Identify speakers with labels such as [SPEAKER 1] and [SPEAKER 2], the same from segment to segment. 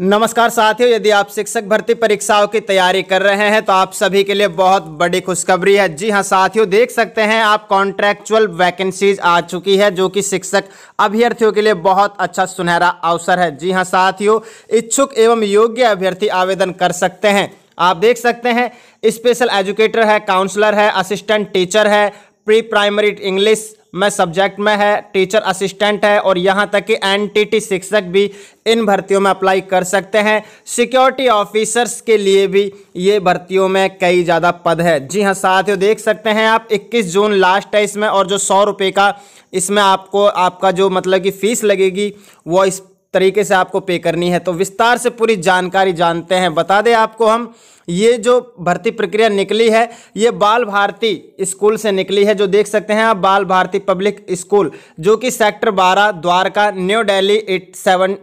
[SPEAKER 1] नमस्कार साथियों यदि आप शिक्षक भर्ती परीक्षाओं की तैयारी कर रहे हैं तो आप सभी के लिए बहुत बड़ी खुशखबरी है जी हाँ साथियों देख सकते हैं आप कॉन्ट्रैक्चुअल वैकेंसीज आ चुकी है जो कि शिक्षक अभ्यर्थियों के लिए बहुत अच्छा सुनहरा अवसर है जी हाँ साथियों इच्छुक एवं योग्य अभ्यर्थी आवेदन कर सकते हैं आप देख सकते हैं स्पेशल एजुकेटर है काउंसलर है असिस्टेंट टीचर है प्री प्राइमरी इंग्लिश में सब्जेक्ट में है टीचर असिस्टेंट है और यहाँ तक कि एनटीटी शिक्षक भी इन भर्तियों में अप्लाई कर सकते हैं सिक्योरिटी ऑफिसर्स के लिए भी ये भर्तियों में कई ज़्यादा पद है जी हाँ साथियों देख सकते हैं आप 21 जून लास्ट है इसमें और जो सौ रुपये का इसमें आपको आपका जो मतलब कि फ़ीस लगेगी वो इस तरीके से आपको पे करनी है तो विस्तार से पूरी जानकारी जानते हैं बता दें आपको हम ये जो भर्ती प्रक्रिया निकली है ये बाल भारती स्कूल से निकली है जो देख सकते हैं आप बाल भारती पब्लिक स्कूल जो कि sector 12 Dwarka New Delhi eight seven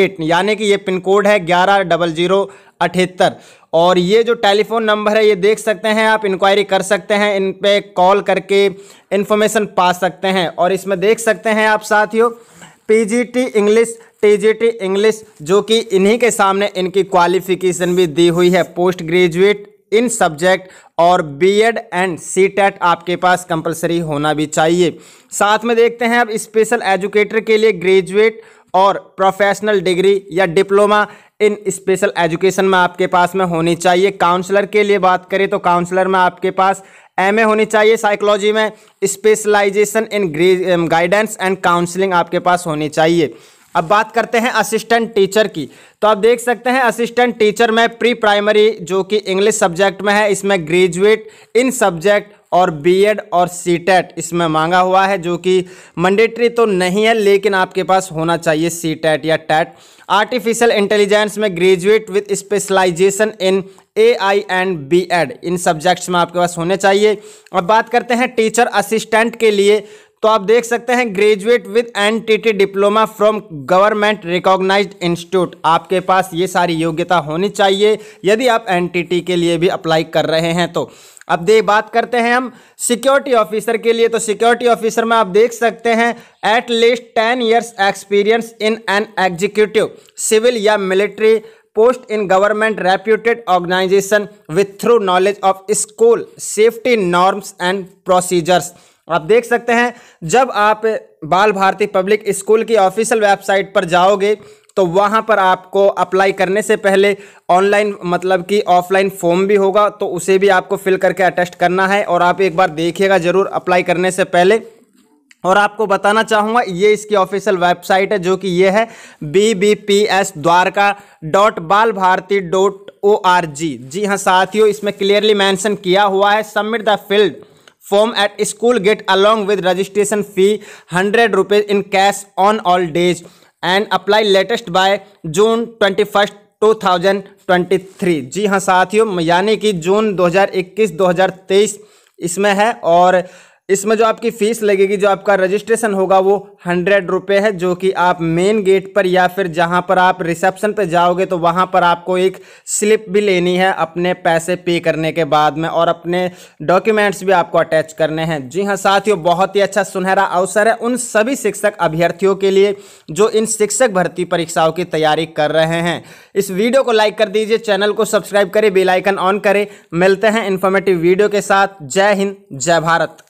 [SPEAKER 1] eight यानी कि ये पिन कोड है ग्यारह डबल जीरो अठहत्तर और ये जो टेलीफोन नंबर है ये देख सकते हैं आप इंक्वायरी कर सकते हैं इन पर कॉल करके इन्फॉर्मेशन पा सकते हैं और इसमें देख सकते हैं आप साथियों पी इंग्लिश टीजीटी इंग्लिश जो कि इन्हीं के सामने इनकी क्वालिफिकेशन भी दी हुई है पोस्ट ग्रेजुएट इन सब्जेक्ट और बीएड एंड सी टेट आपके पास कंपलसरी होना भी चाहिए साथ में देखते हैं अब स्पेशल एजुकेटर के लिए ग्रेजुएट और प्रोफेशनल डिग्री या डिप्लोमा इन स्पेशल एजुकेशन में आपके पास में होनी चाहिए काउंसलर के लिए बात करें तो काउंसलर में आपके पास एमए होनी चाहिए साइकोलॉजी में specialisation in guidance and counselling आपके पास होनी चाहिए अब बात करते हैं असिस्टेंट टीचर की तो आप देख सकते हैं असिस्टेंट टीचर में प्री प्राइमरी जो कि इंग्लिश सब्जेक्ट में है इसमें ग्रेजुएट इन सब्जेक्ट और बीएड और सीटेट इसमें मांगा हुआ है जो कि मंडेटरी तो नहीं है लेकिन आपके पास होना चाहिए सीटेट या टैट आर्टिफिशियल इंटेलिजेंस में graduate with specialisation in A I and B Ed in subjects में आपके पास होने चाहिए अब बात करते हैं टीचर असिस्टेंट के लिए तो आप देख सकते हैं graduate with N T T diploma from government recognised institute आपके पास ये सारी योग्यता होनी चाहिए यदि आप एन टी टी के लिए भी अप्लाई कर रहे हैं तो अब दे बात करते हैं हम सिक्योरिटी ऑफिसर के लिए तो सिक्योरिटी ऑफिसर में आप देख सकते हैं at least ten years experience in an executive civil या military post in government reputed organisation with through knowledge of school safety norms and procedures आप देख सकते हैं जब आप बाल भारती पब्लिक स्कूल की ऑफिशियल वेबसाइट पर जाओगे तो वहाँ पर आपको अप्लाई करने से पहले ऑनलाइन मतलब कि ऑफलाइन फॉर्म भी होगा तो उसे भी आपको फिल करके अटेस्ट करना है और आप एक बार देखिएगा ज़रूर अप्लाई करने से पहले और आपको बताना चाहूँगा ये इसकी ऑफिशियल वेबसाइट है जो कि ये है B B P S Dwarka dot Bal Bharati dot O R G जी हाँ साथियों इसमें क्लियरली मेंशन किया हुआ है submit the filled form at school gate along with registration fee hundred rupees in cash on all days and apply latest by June twenty first two thousand twenty three जी हाँ साथियों यानी कि जून दो हज़ार इक्कीस दो हज़ार तेईस इसमें है और इसमें जो आपकी फ़ीस लगेगी जो आपका रजिस्ट्रेशन होगा वो हंड्रेड रुपये है जो कि आप मेन गेट पर या फिर जहां पर आप रिसेप्शन पर जाओगे तो वहां पर आपको एक स्लिप भी लेनी है अपने पैसे पे करने के बाद में और अपने डॉक्यूमेंट्स भी आपको अटैच करने हैं जी हां साथियों बहुत ही अच्छा सुनहरा अवसर है उन सभी शिक्षक अभ्यर्थियों के लिए जो इन शिक्षक भर्ती परीक्षाओं की तैयारी कर रहे हैं इस वीडियो को लाइक कर दीजिए चैनल को सब्सक्राइब करें बेलाइकन ऑन करें मिलते हैं इन्फॉर्मेटिव वीडियो के साथ जय हिंद जय भारत